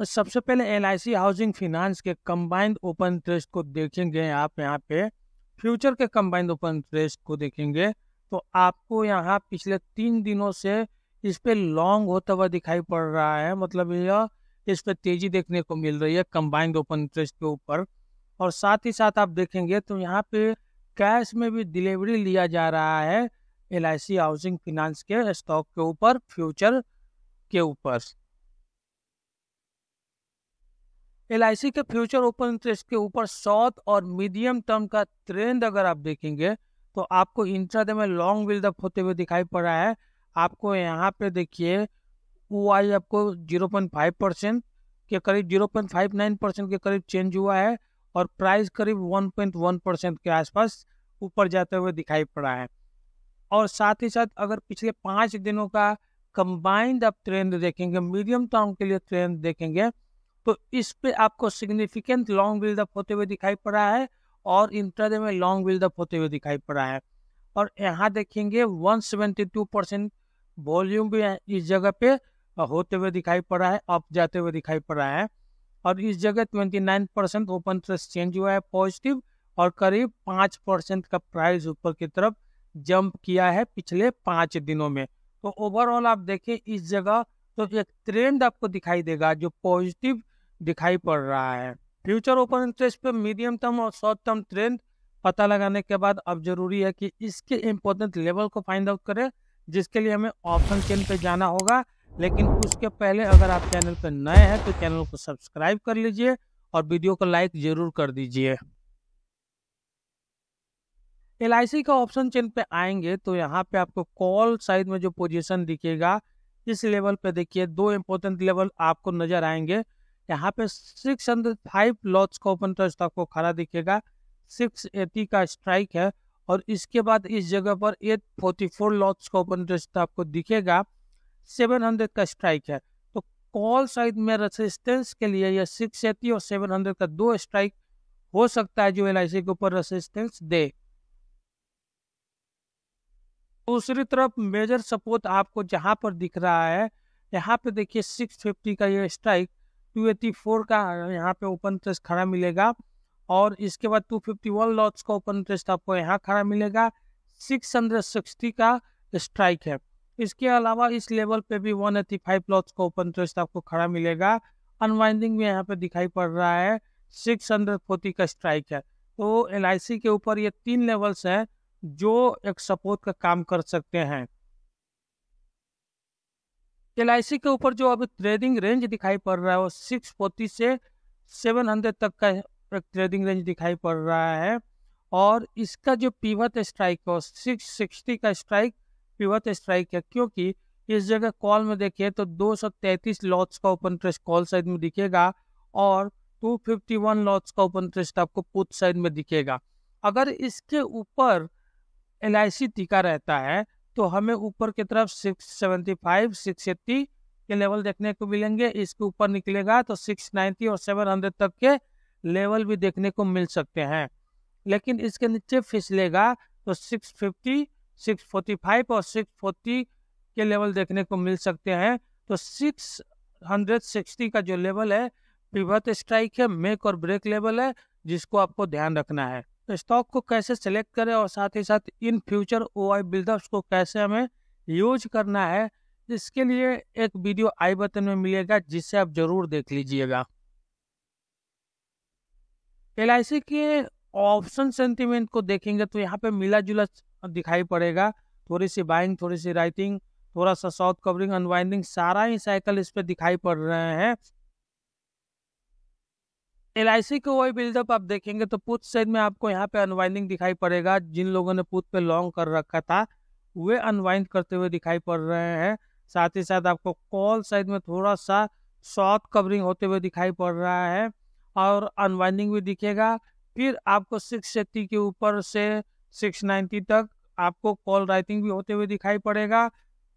तो सबसे पहले एल हाउसिंग फिनांस के कंबाइंड ओपन इंटरेस्ट को देखेंगे आप यहाँ पे फ्यूचर के कंबाइंड ओपन इंटरेस्ट को देखेंगे तो आपको यहाँ पिछले तीन दिनों से इस पे लॉन्ग होता हुआ दिखाई पड़ रहा है मतलब यह इस पर तेजी देखने को मिल रही है कंबाइंड ओपन इंटरेस्ट के ऊपर और साथ ही साथ आप देखेंगे तो यहाँ पे कैश में भी डिलीवरी लिया जा रहा है एल हाउसिंग फिनांस के स्टॉक के ऊपर फ्यूचर के ऊपर एल के फ्यूचर ओपन इंटरेस्ट के ऊपर शॉर्ट और मीडियम टर्म का ट्रेंड अगर आप देखेंगे तो आपको इंट्राडे में लॉन्ग बिल्डअप होते हुए दिखाई पड़ रहा है आपको यहाँ पे देखिए वो आई आपको जीरो पॉइंट फाइव परसेंट के करीब zero point five nine percent के करीब चेंज हुआ है और प्राइस करीब वन पॉइंट वन परसेंट के आसपास ऊपर जाते हुए दिखाई पड़ा है और साथ ही साथ अगर पिछले पाँच दिनों का कंबाइंड आप ट्रेंड देखेंगे मीडियम टर्म के लिए ट्रेंड देखेंगे तो इस पे आपको सिग्निफिकेंट लॉन्ग बिल्डअप होते हुए दिखाई पड़ रहा है और इंटरडे में लॉन्ग बिल्डअप होते हुए दिखाई पड़ रहा है और यहाँ देखेंगे 172 परसेंट वॉल्यूम भी इस जगह पे होते हुए दिखाई पड़ रहा है अप जाते हुए दिखाई पड़ रहा है और इस जगह 29 परसेंट ओपन ट्रस्ट चेंज हुआ है पॉजिटिव और करीब पाँच परसेंट का प्राइस ऊपर की तरफ जंप किया है पिछले पाँच दिनों में तो ओवरऑल आप देखें इस जगह तो एक ट्रेंड आपको दिखाई देगा जो पॉजिटिव दिखाई पड़ रहा है फ्यूचर ओपन इंटरेस्ट पे मीडियम टर्म और शॉर्ट टर्म ट्रेंड पता लगाने के बाद अब जरूरी है कि इसके इम्पोर्टेंट लेवल को फाइंड आउट करें जिसके लिए हमें ऑप्शन चेन पे जाना होगा लेकिन उसके पहले अगर आप चैनल पर नए हैं तो चैनल को सब्सक्राइब कर लीजिए और वीडियो को लाइक जरूर कर दीजिए एल का ऑप्शन चेन पे आएंगे तो यहाँ पे आपको कॉल साइड में जो पोजीशन दिखेगा इस लेवल पे देखिए दो इम्पोर्टेंट लेवल आपको नजर आएंगे यहाँ पे सिक्स हंड्रेड फाइव लॉट्स का ओपन ट्रस्ट आपको खड़ा दिखेगा सिक्स एटी का स्ट्राइक है और इसके बाद इस जगह पर एट फोर्टी फोर लॉट्स का ओपन ट्रस्ट आपको दिखेगा सेवन हंड्रेड का स्ट्राइक है तो कॉल साइड में रेसिस्टेंस के लिए यह सिक्स एटी और सेवन हंड्रेड का दो स्ट्राइक हो सकता है जो एल के ऊपर रेसिस्टेंस दे दूसरी तरफ मेजर सपोर्ट आपको जहां पर दिख रहा है यहां पे देखिए 650 का ये स्ट्राइक टू एट्टी फोर का यहाँ पे ओपन इंटरेस्ट खड़ा मिलेगा और इसके बाद टू फिफ्टी वन लॉट्स का ओपन इंटरेस्ट आपको यहाँ खड़ा मिलेगा सिक्स हंड्रेड सिक्सटी का स्ट्राइक है इसके अलावा इस लेवल पे भी वन एटी फाइव लॉट्स का ओपन इंटरेस्ट आपको खड़ा मिलेगा अनवाइंडिंग भी यहाँ पे दिखाई पड़ रहा है सिक्स हंड्रेड फोर्टी का स्ट्राइक है तो एल के ऊपर ये तीन लेवल्स हैं जो एक सपोर्ट का काम कर सकते हैं एल के ऊपर जो अभी ट्रेडिंग रेंज दिखाई पड़ रहा है वो सिक्स फोर्टी से सेवन हंड्रेड तक का एक ट्रेडिंग रेंज दिखाई पड़ रहा है और इसका जो पीवत स्ट्राइक है सिक्स सिक्सटी का स्ट्राइक पीवत स्ट्राइक है क्योंकि इस जगह कॉल में देखिए तो दो सौ तैंतीस लॉट्स का ओपन ट्रेस्ट कॉल साइड में दिखेगा और टू फिफ्टी वन लॉट्स का ओपन ट्रेस्ट आपको पुट साइड में दिखेगा अगर इसके ऊपर एल टिका रहता है तो हमें ऊपर की तरफ six seventy five six eighty के लेवल देखने को मिलेंगे इसके ऊपर निकलेगा तो सिक्स नाइन्टी और सेवन हंड्रेड तक के लेवल भी देखने को मिल सकते हैं लेकिन इसके नीचे फिसलेगा तो six fifty six forty five और सिक्स फोर्टी के लेवल देखने को मिल सकते हैं तो सिक्स हंड्रेड सिक्सटी का जो लेवल है पिवत स्ट्राइक है मेक और ब्रेक लेवल है जिसको आपको ध्यान रखना है तो स्टॉक को कैसे सेलेक्ट करें और साथ ही साथ इन फ्यूचर ओ आई बिल्डअप्स को कैसे हमें यूज करना है इसके लिए एक वीडियो आई बटन में मिलेगा जिससे आप जरूर देख लीजिएगा एल के ऑप्शन सेंटिमेंट को देखेंगे तो यहाँ पे मिला जुला दिखाई पड़ेगा थोड़ी सी बाइंग थोड़ी सी राइटिंग थोड़ा सा सॉफ्ट कवरिंग अनवाइंडिंग सारा ही साइकिल इस पर दिखाई पड़ रहे हैं एल का वही बिल्डअप आप देखेंगे तो पूछ साइड में आपको यहाँ पे अनवाइंडिंग दिखाई पड़ेगा जिन लोगों ने पुथ पे लॉन्ग कर रखा था वे अनवाइंड करते हुए दिखाई पड़ रहे हैं साथ ही साथ आपको कॉल साइड में थोड़ा सा शॉर्ट कवरिंग होते हुए दिखाई पड़ रहा है और अनवाइंडिंग भी दिखेगा फिर आपको सिक्स एट्टी के ऊपर से सिक्स नाइन्टी तक आपको कॉल राइटिंग भी होते हुए दिखाई पड़ेगा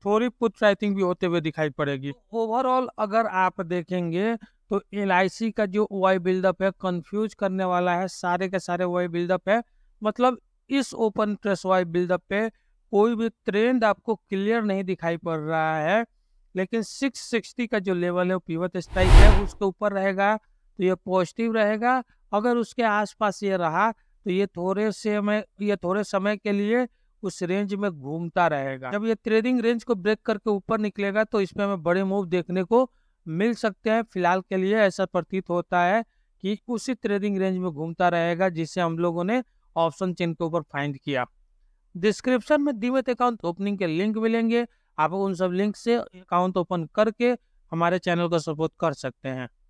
थोड़ी पुट राइटिंग भी होते हुए दिखाई पड़ेगी ओवरऑल अगर आप देखेंगे तो एल का जो वाई बिल्डअप है कंफ्यूज करने वाला है सारे के सारे वाई बिल्डअप है मतलब इस ओपन प्रेस वाई बिल्डअप पे कोई भी ट्रेंड आपको क्लियर नहीं दिखाई पड़ रहा है लेकिन 660 का जो लेवल है वो पीवत स्ट्राइक है उसके ऊपर रहेगा तो ये पॉजिटिव रहेगा अगर उसके आसपास ये रहा तो ये थोड़े में ये थोड़े समय के लिए उस रेंज में घूमता रहेगा जब ये ट्रेडिंग रेंज को ब्रेक करके ऊपर निकलेगा तो इसमें हमें बड़े मूव देखने को मिल सकते हैं फिलहाल के लिए ऐसा प्रतीत होता है कि उसी ट्रेडिंग रेंज में घूमता रहेगा जिसे हम लोगों ने ऑप्शन चेन के ऊपर फाइंड किया डिस्क्रिप्शन में दिवत अकाउंट ओपनिंग के लिंक मिलेंगे आप उन सब लिंक से अकाउंट ओपन करके हमारे चैनल का सपोर्ट कर सकते हैं